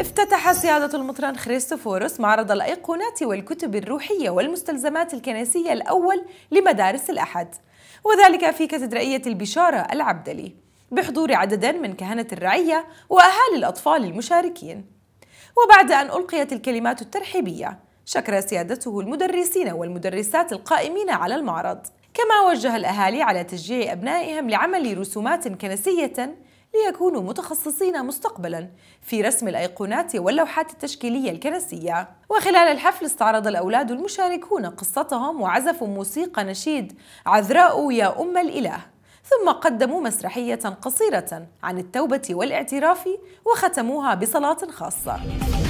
افتتح سيادة المطران خريستوفوروس معرض الأيقونات والكتب الروحية والمستلزمات الكنسية الأول لمدارس الأحد وذلك في كاتدرائية البشارة العبدلي بحضور عدد من كهنة الرعية وأهالي الأطفال المشاركين وبعد أن ألقيت الكلمات الترحيبية شكر سيادته المدرسين والمدرسات القائمين على المعرض كما وجه الأهالي على تشجيع أبنائهم لعمل رسومات كنسية ليكونوا متخصصين مستقبلا في رسم الأيقونات واللوحات التشكيلية الكنسية وخلال الحفل استعرض الأولاد المشاركون قصتهم وعزفوا موسيقى نشيد عذراء يا أم الإله ثم قدموا مسرحية قصيرة عن التوبة والاعتراف وختموها بصلاة خاصة